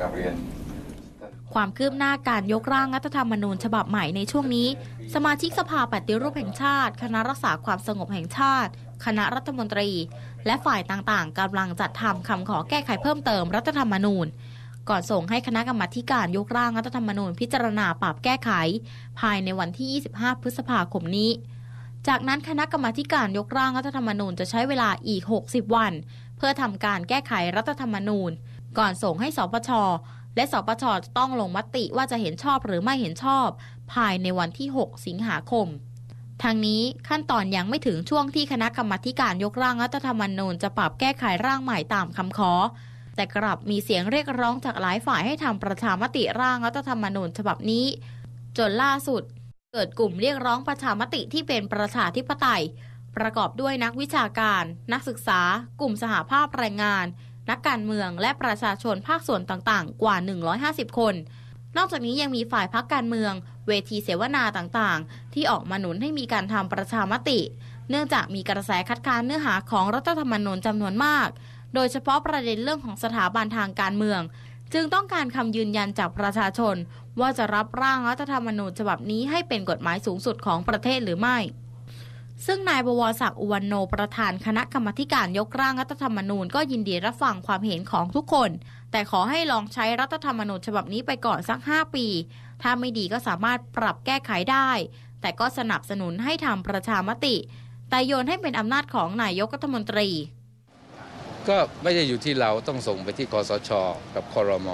กับเรียน ความคืบหน้าการยกร่างรัฐธรรมนูญ ฉบับใหม่ในช่วงนี้ สมาชิกสภาปฏิรูปแห่งชาติ คณะรักษาความสงบแห่งชาติ คณะรัฐมนตรี และฝ่ายต่างๆกำลังจัดทำคำขอแก้ไขเพิ่มเติมรัฐธรรมนูญ ก่อนส่งให้คณะกรรมาการยกร่างรัฐธรรมนูญ พิจารณาปรับแก้ไข ภายในวันที่ 25 พฤษภาคมนี้ จากนั้นคณะกรรมาการยกร่างรัฐธรรมนูญจะใช้เวลาอีก 60 วัน เพื่อทำการแก้ไขรัฐธรรมนูญก่อนส่งให้สปชและสปชต้องลงมติว่าจะเห็นชอบหรือไม่เห็นชอบ ภายในวันที่ 6 สิงหาคมทางนี้ขั้นตอนยังไม่ถึงช่วงที่คณะกรรมการยกร่างรัฐธรรมนูญจะปรับแก้ไขร่างใหม่ตามคำขอ แต่กลับมีเสียงเรียกร้องจากหลายฝ่ายให้ทำประชามติร่างรัฐธรรมนูญฉบับนี้จนล่าสุด เกิดกลุ่มเรียกร้องประชามติที่เป็นประชาธิปไตย ประกอบด้วยนักวิชาการ นักศึกษา กลุ่มสหภาพแรงงานนักการเมืองและประชาชนภาคส่วนต่าง ๆ กว่า 150 คน นอกจากนี้ยังมีฝ่ายพักการเมือง เวทีเสวนาต่าง ๆ ที่ออกมาหนุนให้มีการทำประชามติ เนื่องจากมีกระแสคัดค้านเนื้อหาของรัฐธรรมนูญจำนวนมาก โดยเฉพาะประเด็นเรื่องของสถาบันทางการเมือง จึงต้องการคำยืนยันจากประชาชนว่าจะรับร่างรัฐธรรมนูญฉบับนี้ให้เป็นกฎหมายสูงสุดของประเทศหรือไม่ซึ่งนายบวรศักดิ์อุวันโนประธานคณะกรรมการยกร่างรัฐธรรมนูญ ก็ยินดีรับฟังความเห็นของทุกคน แต่ขอให้ลองใช้รัฐธรรมนูญฉบับนี้ไปก่อนสัก5ปี ถ้าไม่ดีก็สามารถปรับแก้ไขได้ แต่ก็สนับสนุนให้ทำประชามติ แต่โยนให้เป็นอำนาจของนายกรัฐมนตรี ก็ไม่ได้อยู่ที่เราต้องส่งไปที่คอสชกับคอรม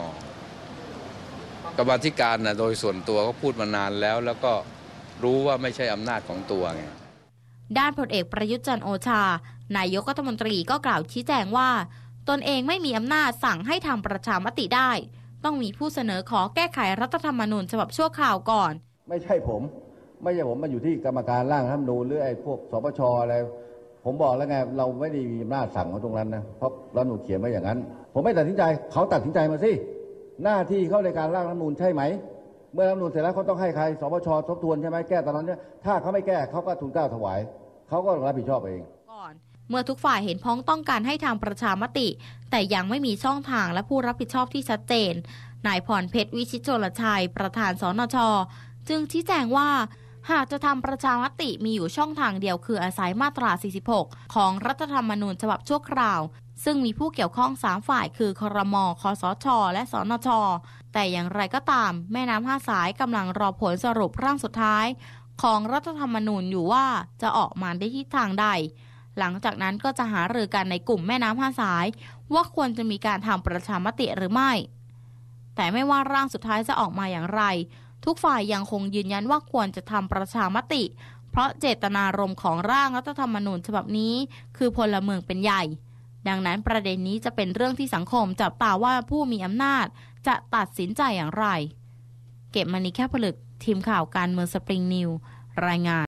กรรมธิการนะโดยส่วนตัวก็พูดมานานแล้ว แล้วก็รู้ว่าไม่ใช่อำนาจของตัวไงด้านพลเอกประยุทธ์จันโอชา นายกรัฐมนตรีก็กล่าวชี้แจงว่า ตนเองไม่มีอำนาจสั่งให้ทำประชามติได้ ต้องมีผู้เสนอขอแก้ไขรัฐธรรมนูญฉบับชั่วคราวก่อน ไม่ใช่ผม ไม่ใช่ผมมาอยู่ที่กรรมการร่างรัฐธรรมนูญหรือไอ้พวกสปชอะไร ผมบอกแล้วไงเราไม่ได้มีอำนาจสั่งเขาตรงนั้นนะเพราะรัฐมนูลเขียนไว้อย่างนั้น ผมไม่ตัดสินใจเขาตัดสินใจมาสิหน้าที่เขาในการร่างรัฐมนูญใช่ไหมเมื่อรัฐมนูลเสร็จแล้วเขาต้องให้ใครสปชทบทวนใช่ไหมแก้ตอนนั้นเนี่ยถ้าเขาไม่แก้เขาก็ทุนกล้าถวายเขาก็รับผิดชอบเอง ก่อน เมื่อทุกฝ่ายเห็นพ้องต้องการให้ทางประชามติ แต่ยังไม่มีช่องทางและผู้รับผิดชอบที่ชัดเจน นายพรเพชร วิชิตโชลชัย ประธานสนช จึงชี้แจงว่า หากจะทำประชามติมีอยู่ช่องทางเดียวคืออาศัยมาตรา 46 ของรัฐธรรมนูญฉบับชั่วคราว ซึ่งมีผู้เกี่ยวข้อง3ฝ่าย คือคอรมอ คอสช และสนชแต่อย่างไรก็ตาม แม่น้ำห้าสายกำลังรอผลสรุปร่างสุดท้าย ของรัฐธรรมนูญอยู่ว่าจะออกมาได้ทิศทางใด หลังจากนั้นก็จะหารือกันในกลุ่มแม่น้ำห้าสาย ว่าควรจะมีการทำประชามติหรือไม่ แต่ไม่ว่าร่างสุดท้ายจะออกมาอย่างไร ทุกฝ่ายยังคงยืนยันว่าควรจะทำประชามติ เพราะเจตนารมณ์ของร่างรัฐธรรมนูญฉบับนี้ คือพลเมืองเป็นใหญ่ ดังนั้นประเด็นนี้จะเป็นเรื่องที่สังคมจับตาว่าผู้มีอำนาจจะตัดสินใจอย่างไร เก็บมานีแค่ผลึกทีมข่าวการเมืองสปริงนิว รายงาน